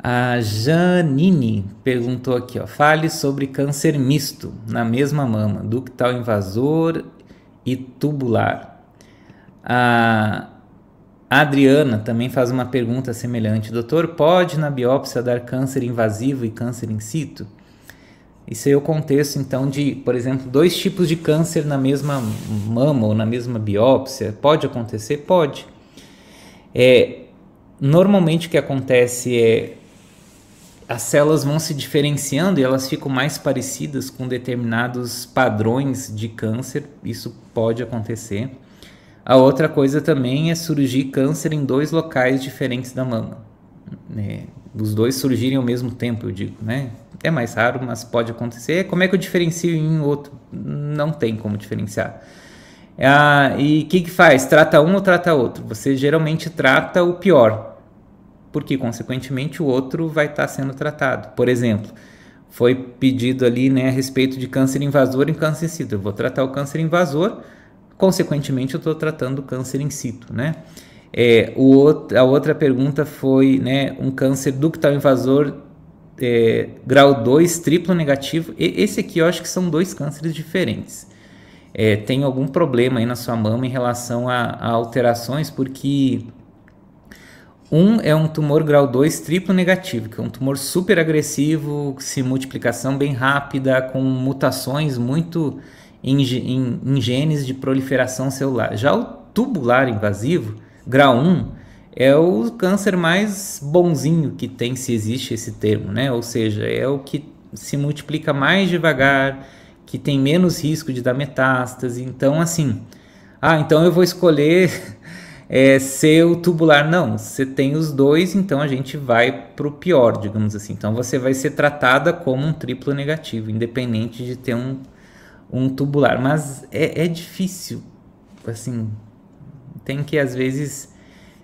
A Janine perguntou aqui, ó, fale sobre câncer misto na mesma mama, ductal invasor e tubular. A Adriana também faz uma pergunta semelhante, doutor, pode na biópsia dar câncer invasivo e câncer in situ? Isso aí é o contexto, então, de, por exemplo, dois tipos de câncer na mesma mama ou na mesma biópsia. Pode acontecer? Pode. É, normalmente o que acontece é as células vão se diferenciando e elas ficam mais parecidas com determinados padrões de câncer. Isso pode acontecer. A outra coisa também é surgir câncer em dois locais diferentes da mama. É, os dois surgirem ao mesmo tempo, eu digo, né? É mais raro, mas pode acontecer. É, como é que eu diferencio em um outro? Não tem como diferenciar. Ah, e o que, que faz? Trata um ou trata outro? Você geralmente trata o pior, porque, consequentemente, o outro vai estar tá sendo tratado. Por exemplo, foi pedido ali né, a respeito de câncer invasor e câncer in situ. Eu vou tratar o câncer invasor, consequentemente, eu estou tratando o câncer in situ, né? É, o, a outra pergunta foi né, um câncer ductal invasor é, grau 2, triplo negativo. E, esse aqui eu acho que são dois cânceres diferentes. É, tem algum problema aí na sua mama em relação a, a alterações, porque um é um tumor grau 2 triplo negativo, que é um tumor super agressivo, se multiplicação bem rápida, com mutações muito em, em, em genes de proliferação celular. Já o tubular invasivo, grau 1, é o câncer mais bonzinho que tem, se existe esse termo, né? Ou seja, é o que se multiplica mais devagar, que tem menos risco de dar metástase. Então, assim, ah, então eu vou escolher é, seu tubular, não. Você tem os dois, então a gente vai para o pior, digamos assim. Então você vai ser tratada como um triplo negativo, independente de ter um, um tubular. Mas é, é difícil, assim, tem que às vezes.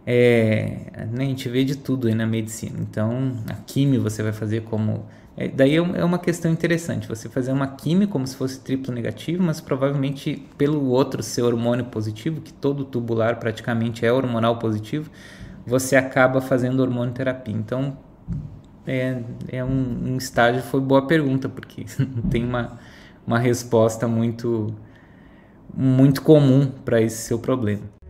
É, né, a gente vê de tudo aí na medicina. Então, a química você vai fazer como é, daí é, é uma questão interessante, você fazer uma química como se fosse triplo negativo, mas provavelmente pelo outro ser hormônio positivo, que todo tubular praticamente é hormonal positivo, você acaba fazendo hormonoterapia. Então, é, é um, um, estágio, foi boa pergunta, porque não tem uma, uma resposta muito, muito comum para esse seu problema.